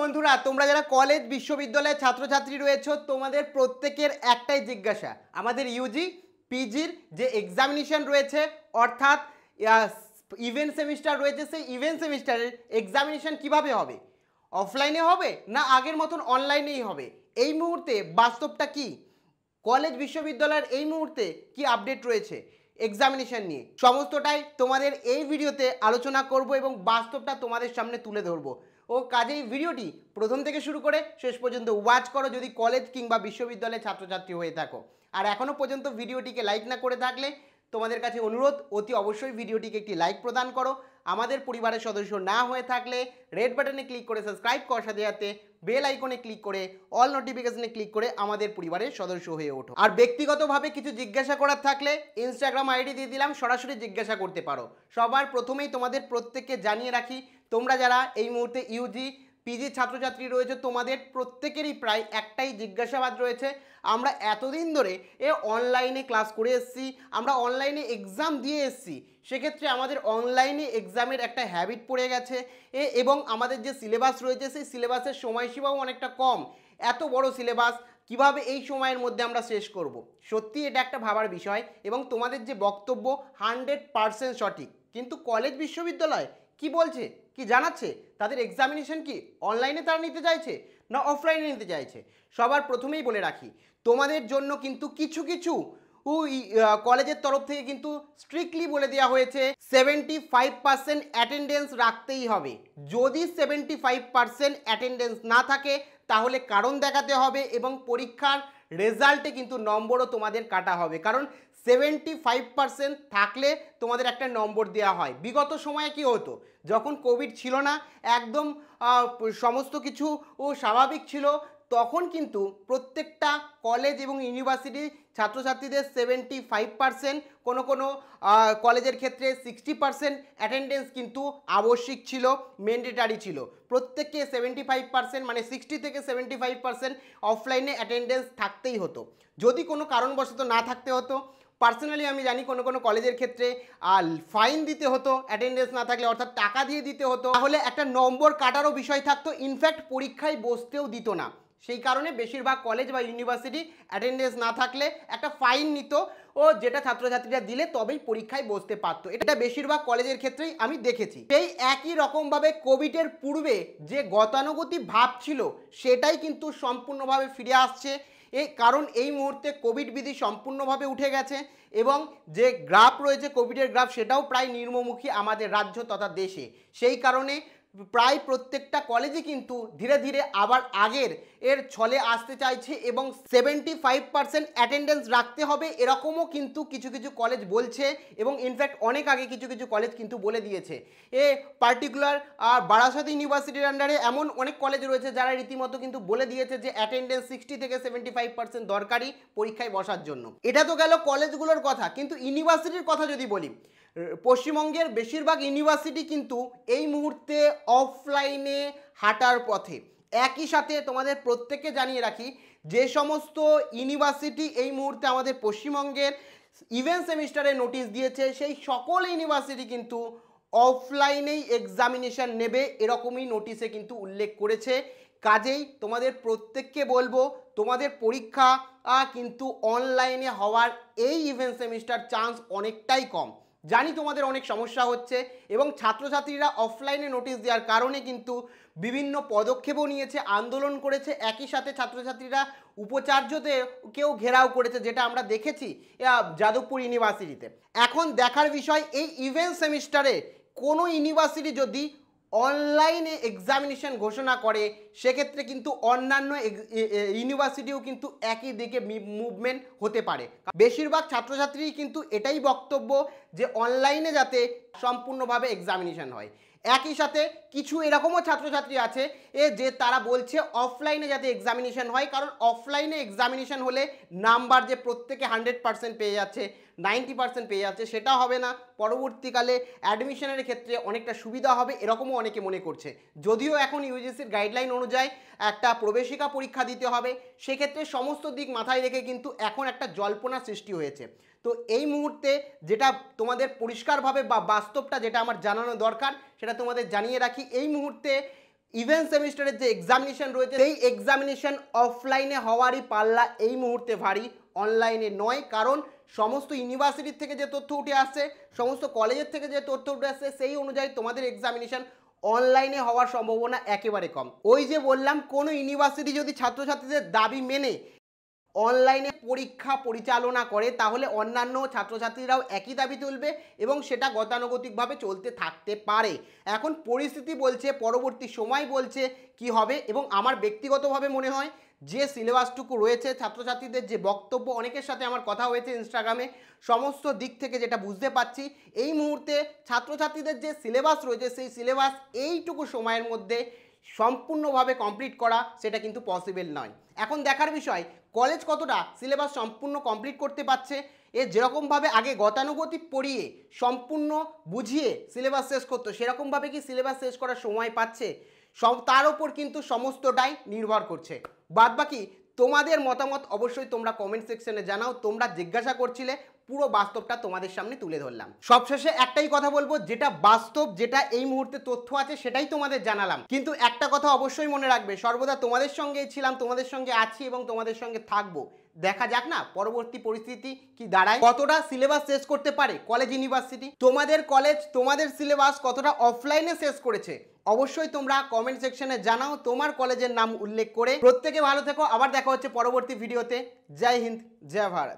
বন্ধুরা তোমরা যারা কলেজ বিশ্ববিদ্যালয়ের ছাত্রছাত্রী রয়েছে তোমাদের প্রত্যেকের একটাই জিজ্ঞাসা আমাদের ইউজি পিজির যে এক্সামিনেশন রয়েছে অর্থাৎ ইভেন্ট সেমিস্টার রয়েছে সেই ইভেন্ট সেমিস্টারের এক্সামিনেশন কিভাবে হবে অফলাইনে হবে না আগের মতন অনলাইনেই হবে এই মুহূর্তে বাস্তবটা কি কলেজ বিশ্ববিদ্যালয়ের এই মুহূর্তে কি আপডেট রয়েছে এক্সামিনেশন নিয়ে সমস্তটাই তোমাদের এই ভিডিওতে আলোচনা করব এবং বাস্তবটা তোমাদের সামনে তুলে ধরবো ও কাজেই ভিডিওটি প্রথম থেকে শুরু করে শেষ পর্যন্ত ওয়াচ করো যদি কলেজ কিংবা বিশ্ববিদ্যালয়ের ছাত্রছাত্রী হয়ে থাকো আর এখনও পর্যন্ত ভিডিওটিকে লাইক না করে থাকলে তোমাদের কাছে অনুরোধ অতি অবশ্যই ভিডিওটিকে একটি লাইক প্রদান করো আমাদের পরিবারের সদস্য না হয়ে থাকলে রেড বাটনে ক্লিক করে সাবস্ক্রাইব করার সাথে সাথে বেল আইকনে ক্লিক করে অল নোটিফিকেশনে ক্লিক করে আমাদের পরিবারের সদস্য হয়ে ওঠো আর ব্যক্তিগতভাবে কিছু জিজ্ঞাসা করার থাকলে ইনস্টাগ্রাম আইডি দিয়ে দিলাম সরাসরি জিজ্ঞাসা করতে পারো সবার প্রথমেই তোমাদের প্রত্যেককে জানিয়ে রাখি তোমরা যারা এই মুহূর্তে ইউজি পিজি ছাত্রছাত্রী রয়েছে তোমাদের প্রত্যেকেরই প্রায় একটাই জিজ্ঞাসাবাদ রয়েছে আমরা এতদিন ধরে এ অনলাইনে ক্লাস করে এসছি আমরা অনলাইনে এক্সাম দিয়ে এসছি সেক্ষেত্রে আমাদের অনলাইনে এক্সামের একটা হ্যাবিট পড়ে গেছে এ এবং আমাদের যে সিলেবাস রয়েছে সেই সিলেবাসের সময়সীমাও অনেকটা কম এত বড় সিলেবাস কিভাবে এই সময়ের মধ্যে আমরা শেষ করব। সত্যি এটা একটা ভাবার বিষয় এবং তোমাদের যে বক্তব্য হান্ড্রেড পারসেন্ট সঠিক কিন্তু কলেজ বিশ্ববিদ্যালয় কি বলছে কি জানাচ্ছে তাদের এক্সামিনেশন কি অনলাইনে তারা নিতে চাইছে না অফলাইনে নিতে চাইছে সবার প্রথমেই বলে রাখি তোমাদের জন্য কিন্তু কিছু কিছু কলেজের তরফ থেকে কিন্তু স্ট্রিক্টলি বলে দেওয়া হয়েছে সেভেন্টি ফাইভ পার্সেন্ট অ্যাটেন্ডেন্স রাখতেই হবে যদি সেভেন্টি ফাইভ পার্সেন্ট অ্যাটেন্ডেন্স না থাকে তাহলে কারণ দেখাতে হবে এবং পরীক্ষার রেজাল্টে কিন্তু নম্বরও তোমাদের কাটা হবে কারণ সেভেন্টি ফাইভ পার্সেন্ট থাকলে তোমাদের একটা নম্বর দেওয়া হয় বিগত সময়ে কি হতো যখন কোভিড ছিল না একদম সমস্ত কিছু ও স্বাভাবিক ছিল তখন কিন্তু প্রত্যেকটা কলেজ এবং ইউনিভার্সিটি ছাত্রছাত্রীদের সেভেন্টি ফাইভ পার্সেন্ট কোনো কোনো কলেজের ক্ষেত্রে সিক্সটি পার্সেন্ট অ্যাটেন্ডেন্স কিন্তু আবশ্যিক ছিল ম্যান্ডেটারি ছিল প্রত্যেককে সেভেন্টি ফাইভ পার্সেন্ট মানে সিক্সটি থেকে সেভেন্টি ফাইভ পার্সেন্ট অফলাইনে অ্যাটেন্ডেন্স থাকতেই হতো যদি কোনো কারণবশত না থাকতে হতো পার্সোনালি আমি জানি কোনো কোনো কলেজের ক্ষেত্রে ফাইন দিতে হতো অ্যাটেন্ডেন্স না থাকলে অর্থাৎ টাকা দিয়ে দিতে হতো তাহলে একটা নম্বর কাটারও বিষয় থাকতো ইনফ্যাক্ট পরীক্ষায় বসতেও দিত না সেই কারণে বেশিরভাগ কলেজ বা ইউনিভার্সিটি অ্যাটেন্ডেন্স না থাকলে একটা ফাইন নিত ও যেটা ছাত্রছাত্রীরা দিলে তবেই পরীক্ষায় বসতে পারত এটা বেশিরভাগ কলেজের ক্ষেত্রেই আমি দেখেছি সেই একই রকমভাবে কোভিডের পূর্বে যে গতানুগতি ভাব ছিল সেটাই কিন্তু সম্পূর্ণভাবে ফিরে আসছে এ কারণ এই মুহূর্তে কোভিড বিধি সম্পূর্ণভাবে উঠে গেছে এবং যে গ্রাফ রয়েছে কোভিডের গ্রাফ সেটাও প্রায় নির্মমুখী আমাদের রাজ্য তথা দেশে সেই কারণে প্রায় প্রত্যেকটা কলেজে কিন্তু ধীরে ধীরে আবার আগের এর ছলে আসতে চাইছে এবং সেভেন্টি ফাইভ পার্সেন্ট অ্যাটেন্ডেন্স রাখতে হবে এরকমও কিন্তু কিছু কিছু কলেজ বলছে এবং ইনফ্যাক্ট অনেক আগে কিছু কিছু কলেজ কিন্তু বলে দিয়েছে এ পার্টিকুলার বারাসত ইউনিভার্সিটির আন্ডারে এমন অনেক কলেজ রয়েছে যারা রীতিমতো কিন্তু বলে দিয়েছে যে অ্যাটেন্ডেন্স সিক্সটি থেকে সেভেন্টি ফাইভ পার্সেন্ট দরকারি পরীক্ষায় বসার জন্য এটা তো গেল কলেজগুলোর কথা কিন্তু ইউনিভার্সিটির কথা যদি বলি পশ্চিমবঙ্গের বেশিরভাগ ইউনিভার্সিটি কিন্তু এই মুহূর্তে অফলাইনে হাঁটার পথে একই সাথে তোমাদের প্রত্যেককে জানিয়ে রাখি যে সমস্ত ইউনিভার্সিটি এই মুহূর্তে আমাদের পশ্চিমবঙ্গের ইভেন্ট সেমিস্টারে নোটিশ দিয়েছে সেই সকল ইউনিভার্সিটি কিন্তু অফলাইনেই এক্সামিনেশান নেবে এরকমই নোটিশে কিন্তু উল্লেখ করেছে কাজেই তোমাদের প্রত্যেককে বলবো তোমাদের পরীক্ষা কিন্তু অনলাইনে হওয়ার এই ইভেন্ট সেমিস্টার চান্স অনেকটাই কম জানি তোমাদের অনেক সমস্যা হচ্ছে এবং ছাত্রছাত্রীরা অফলাইনে নোটিশ দেওয়ার কারণে কিন্তু বিভিন্ন পদক্ষেপও নিয়েছে আন্দোলন করেছে একই সাথে ছাত্রছাত্রীরা উপাচার্যদের কেউ ঘেরাও করেছে যেটা আমরা দেখেছি যাদবপুর ইউনিভার্সিটিতে এখন দেখার বিষয় এই ইভেন্ট সেমিস্টারে কোনো ইউনিভার্সিটি যদি অনলাইনে এক্সামিনেশন ঘোষণা করে সেক্ষেত্রে কিন্তু অন্যান্য ইউনিভার্সিটিও কিন্তু একই দিকে মুভমেন্ট হতে পারে বেশিরভাগ ছাত্রছাত্রী কিন্তু এটাই বক্তব্য যে অনলাইনে যাতে সম্পূর্ণভাবে এক্সামিনেশন হয় একই সাথে কিছু এরকমও ছাত্রছাত্রী আছে এ যে তারা বলছে অফলাইনে যাতে এক্সামিনেশন হয় কারণ অফলাইনে এক্সামিনেশন হলে নাম্বার যে প্রত্যেকে হান্ড্রেড পার্সেন্ট পেয়ে যাচ্ছে নাইনটি পার্সেন্ট পেয়ে যাচ্ছে সেটা হবে না পরবর্তীকালে অ্যাডমিশনের ক্ষেত্রে অনেকটা সুবিধা হবে এরকমও অনেকে মনে করছে যদিও এখন ইউজিসির গাইডলাইন অনুযায়ী একটা প্রবেশিকা পরীক্ষা দিতে হবে সেক্ষেত্রে সমস্ত দিক মাথায় রেখে কিন্তু এখন একটা জল্পনা সৃষ্টি হয়েছে তো এই মুহূর্তে যেটা তোমাদের পরিষ্কারভাবে বা বাস্তবটা যেটা আমার জানানো দরকার সেটা তোমাদের জানিয়ে রাখি এই মুহূর্তে ইভেন সেমিস্টারের যে এক্সামিনেশন রয়েছে সেই এক্সামিনেশন অফলাইনে হওয়ারই পাল্লা এই মুহূর্তে ভারী অনলাইনে নয় কারণ সমস্ত ইউনিভার্সিটির থেকে যে তথ্য উঠে আসছে সমস্ত কলেজের থেকে যে তথ্য উঠে আসছে সেই অনুযায়ী তোমাদের এক্সামিনেশন অনলাইনে হওয়ার সম্ভাবনা একেবারে কম ওই যে বললাম কোনো ইউনিভার্সিটি যদি ছাত্রছাত্রীদের দাবি মেনে অনলাইনে পরীক্ষা পরিচালনা করে তাহলে অন্যান্য ছাত্রছাত্রীরাও একই দাবি তুলবে এবং সেটা গতানুগতিকভাবে চলতে থাকতে পারে এখন পরিস্থিতি বলছে পরবর্তী সময় বলছে কি হবে এবং আমার ব্যক্তিগতভাবে মনে হয় যে সিলেবাসটুকু রয়েছে ছাত্রছাত্রীদের যে বক্তব্য অনেকের সাথে আমার কথা হয়েছে ইনস্টাগ্রামে সমস্ত দিক থেকে যেটা বুঝতে পাচ্ছি এই মুহূর্তে ছাত্রছাত্রীদের যে সিলেবাস রয়েছে সেই সিলেবাস এইটুকু সময়ের মধ্যে সম্পূর্ণভাবে কমপ্লিট করা সেটা কিন্তু পসিবেল নয় এখন দেখার বিষয় কলেজ কতটা সিলেবাস সম্পূর্ণ কমপ্লিট করতে পারছে এ যেরকমভাবে আগে গতানুগতিক পড়িয়ে সম্পূর্ণ বুঝিয়ে সিলেবাস শেষ করতো সেরকমভাবে কি সিলেবাস শেষ করার সময় পাচ্ছে সব তার ওপর কিন্তু সমস্তটাই নির্ভর করছে বাদবাকি তোমাদের মতামত অবশ্যই তোমরা কমেন্ট সেকশনে জানাও তোমরা জিজ্ঞাসা করছিলে পুরো বাস্তবটা তোমাদের সামনে তুলে ধরলাম সবশেষে একটাই কথা বলবো যেটা বাস্তব যেটা এই মুহূর্তে তথ্য আছে সেটাই তোমাদের জানালাম কিন্তু একটা কথা অবশ্যই মনে রাখবে সর্বদা তোমাদের সঙ্গেই ছিলাম তোমাদের সঙ্গে আছি এবং তোমাদের সঙ্গে থাকবো দেখা যাক না পরবর্তী পরিস্থিতি কি দাঁড়ায় কতটা সিলেবাস শেষ করতে পারে কলেজ ইউনিভার্সিটি তোমাদের কলেজ তোমাদের সিলেবাস কতটা অফলাইনে শেষ করেছে অবশ্যই তোমরা কমেন্ট সেকশনে জানাও তোমার কলেজের নাম উল্লেখ করে প্রত্যেকে ভালো থেকো আবার দেখা হচ্ছে পরবর্তী ভিডিওতে জয় হিন্দ জয় ভারত